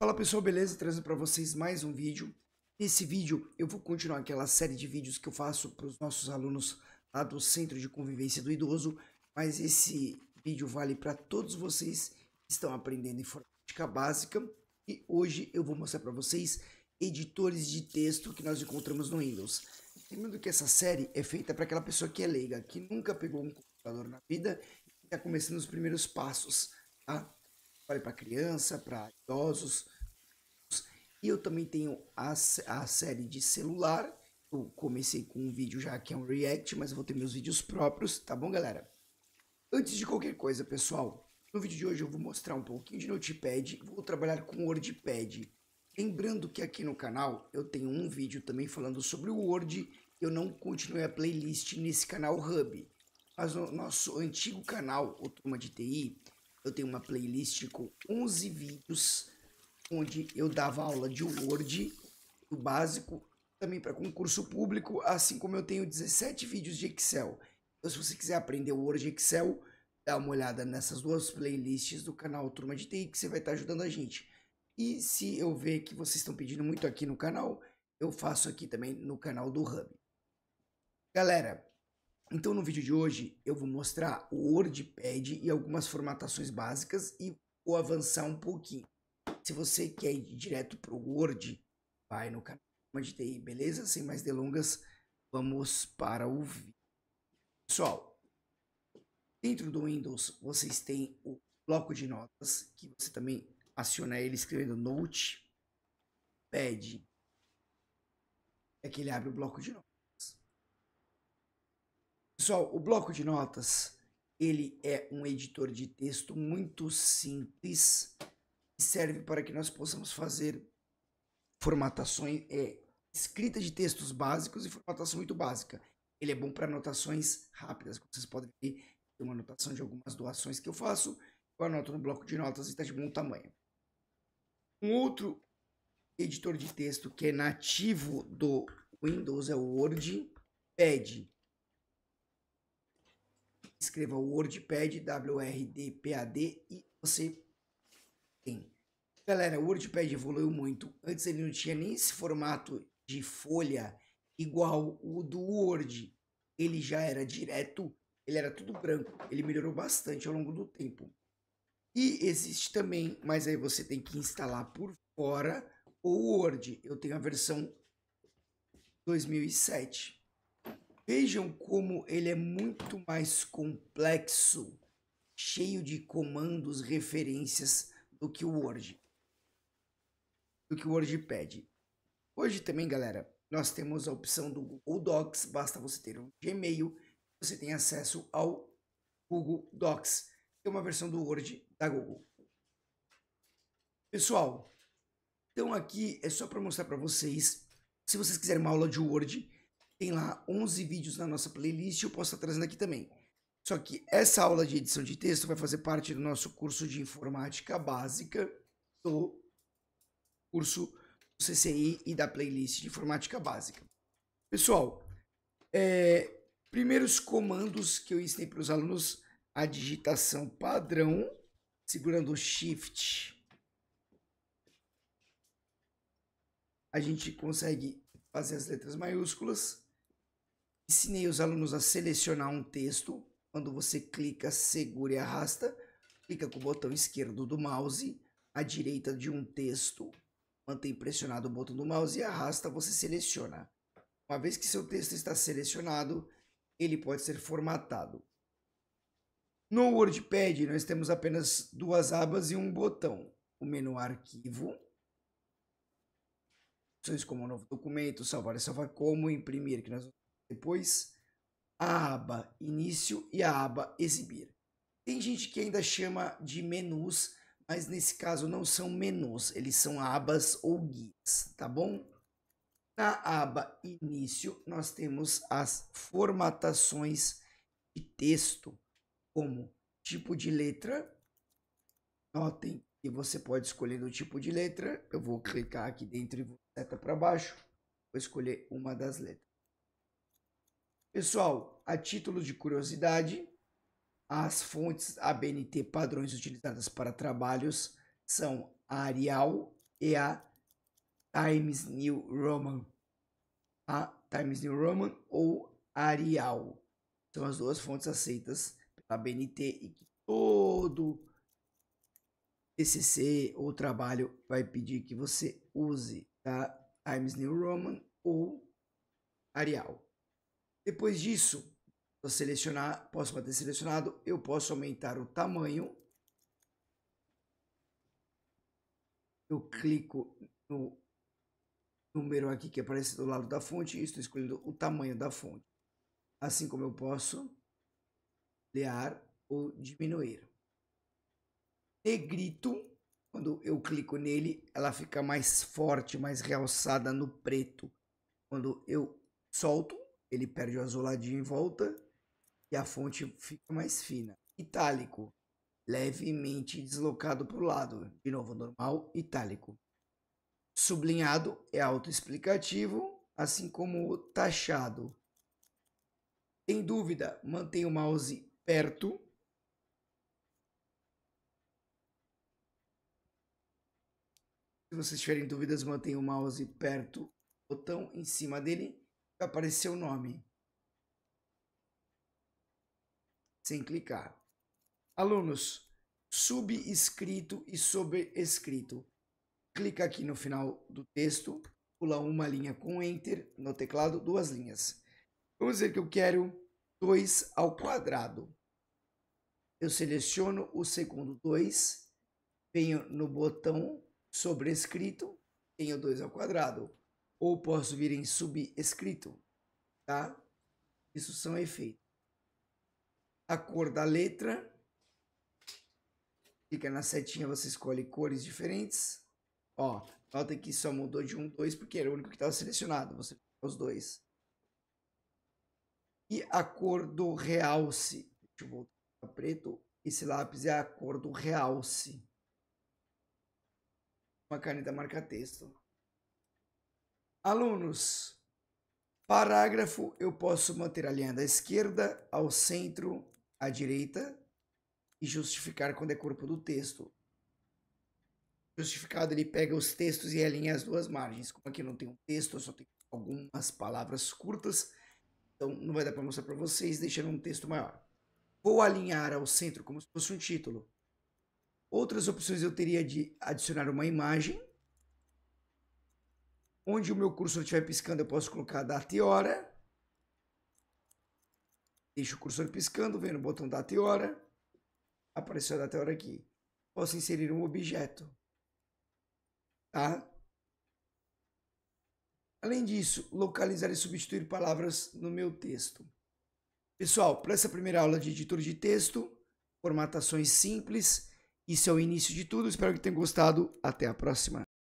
Fala pessoal, beleza? Trazendo para vocês mais um vídeo. Nesse vídeo eu vou continuar aquela série de vídeos que eu faço para os nossos alunos lá do Centro de Convivência do Idoso, mas esse vídeo vale para todos vocês que estão aprendendo informática básica e hoje eu vou mostrar para vocês editores de texto que nós encontramos no Windows. Lembrando que essa série é feita para aquela pessoa que é leiga, que nunca pegou um computador na vida e está começando os primeiros passos, tá? trabalho para criança, para idosos. E eu também tenho a, a série de celular. Eu comecei com um vídeo já que é um react, mas eu vou ter meus vídeos próprios, tá bom, galera? Antes de qualquer coisa, pessoal, no vídeo de hoje eu vou mostrar um pouquinho de Notepad, vou trabalhar com WordPad. Lembrando que aqui no canal eu tenho um vídeo também falando sobre o Word, eu não continuei a playlist nesse canal Hub. Mas no nosso antigo canal, o Turma de TI, eu tenho uma playlist com 11 vídeos onde eu dava aula de Word, o básico, também para concurso público, assim como eu tenho 17 vídeos de Excel. Então, se você quiser aprender Word e Excel, dá uma olhada nessas duas playlists do canal Turma de TI, que você vai estar tá ajudando a gente. E se eu ver que vocês estão pedindo muito aqui no canal, eu faço aqui também no canal do Hub. Galera, então no vídeo de hoje eu vou mostrar o WordPad e algumas formatações básicas e vou avançar um pouquinho. Se você quer ir direto para o Word, vai no canal de TI, beleza? Sem mais delongas, vamos para o vídeo. Pessoal, dentro do Windows vocês têm o bloco de notas, que você também aciona ele escrevendo Note, Pad, é que ele abre o bloco de notas. Pessoal, o bloco de notas, ele é um editor de texto muito simples e serve para que nós possamos fazer formatações, é, escrita de textos básicos e formatação muito básica. Ele é bom para anotações rápidas, como vocês podem ver, tem uma anotação de algumas doações que eu faço, eu anoto no bloco de notas e está de bom tamanho. Um outro editor de texto que é nativo do Windows é o Word, pede escreva WordPad, WRDPAD e você tem. Galera, o WordPad evoluiu muito. Antes ele não tinha nem esse formato de folha igual o do Word. Ele já era direto, ele era tudo branco. Ele melhorou bastante ao longo do tempo. E existe também, mas aí você tem que instalar por fora o Word. Eu tenho a versão 2007. Vejam como ele é muito mais complexo, cheio de comandos, referências do que o Word. Do que o Word Hoje também, galera, nós temos a opção do Google Docs, basta você ter um Gmail, você tem acesso ao Google Docs, que é uma versão do Word da Google. Pessoal, então aqui é só para mostrar para vocês, se vocês quiserem uma aula de Word, tem lá 11 vídeos na nossa playlist, eu posso estar tá trazendo aqui também. Só que essa aula de edição de texto vai fazer parte do nosso curso de informática básica do curso do CCI e da playlist de informática básica. Pessoal, é, primeiros comandos que eu ensinei para os alunos, a digitação padrão, segurando o Shift, a gente consegue fazer as letras maiúsculas. Ensinei os alunos a selecionar um texto. Quando você clica, segura e arrasta, clica com o botão esquerdo do mouse, à direita de um texto, mantém pressionado o botão do mouse e arrasta, você seleciona. Uma vez que seu texto está selecionado, ele pode ser formatado. No WordPad, nós temos apenas duas abas e um botão. O menu Arquivo, opções como Novo Documento, Salvar e Salvar Como, Imprimir, que nós depois, a aba Início e a aba Exibir. Tem gente que ainda chama de menus, mas nesse caso não são menus, eles são abas ou guias, tá bom? Na aba Início, nós temos as formatações de texto, como tipo de letra. Notem que você pode escolher o tipo de letra. Eu vou clicar aqui dentro e vou seta para baixo. Vou escolher uma das letras. Pessoal, a título de curiosidade, as fontes ABNT padrões utilizadas para trabalhos são a Arial e a Times New Roman. A Times New Roman ou Arial. São as duas fontes aceitas pela ABNT e que todo TCC ou trabalho vai pedir que você use, a tá? Times New Roman ou Arial. Depois disso, eu selecionar, posso bater selecionado, eu posso aumentar o tamanho. Eu clico no número aqui que aparece do lado da fonte e estou escolhendo o tamanho da fonte. Assim como eu posso ampliar ou diminuir. Negrito, quando eu clico nele, ela fica mais forte, mais realçada no preto. Quando eu solto, ele perde o azuladinho em volta e a fonte fica mais fina. Itálico, levemente deslocado para o lado, de novo normal, itálico. Sublinhado é autoexplicativo, assim como o taxado. Em dúvida, mantém o mouse perto. Se vocês tiverem dúvidas, mantenha o mouse perto, botão em cima dele aparecer o nome. Sem clicar. Alunos, subscrito e sobrescrito. Clica aqui no final do texto, pula uma linha com Enter, no teclado, duas linhas. Vamos dizer que eu quero 2 ao quadrado. Eu seleciono o segundo 2, venho no botão sobrescrito, tenho 2 ao quadrado ou posso vir em subescrito, tá? Isso são efeitos. A cor da letra fica na setinha, você escolhe cores diferentes. Ó, nota que só mudou de um, dois, porque era o único que estava selecionado. Você os dois. E a cor do realce. Deixa eu voltar para preto. Esse lápis é a cor do realce. Uma caneta marca-texto. Alunos, parágrafo eu posso manter a linha da esquerda ao centro, à direita e justificar quando é corpo do texto. Justificado ele pega os textos e alinha as duas margens. Como aqui não tem um texto, eu só tenho algumas palavras curtas, então não vai dar para mostrar para vocês, deixando um texto maior. Vou alinhar ao centro como se fosse um título. Outras opções eu teria de adicionar uma imagem Onde o meu cursor estiver piscando, eu posso colocar data e hora. Deixo o cursor piscando, vem no botão data e hora. Apareceu a data e hora aqui. Posso inserir um objeto. Tá? Além disso, localizar e substituir palavras no meu texto. Pessoal, para essa primeira aula de editor de texto, formatações simples, isso é o início de tudo. Espero que tenham gostado. Até a próxima.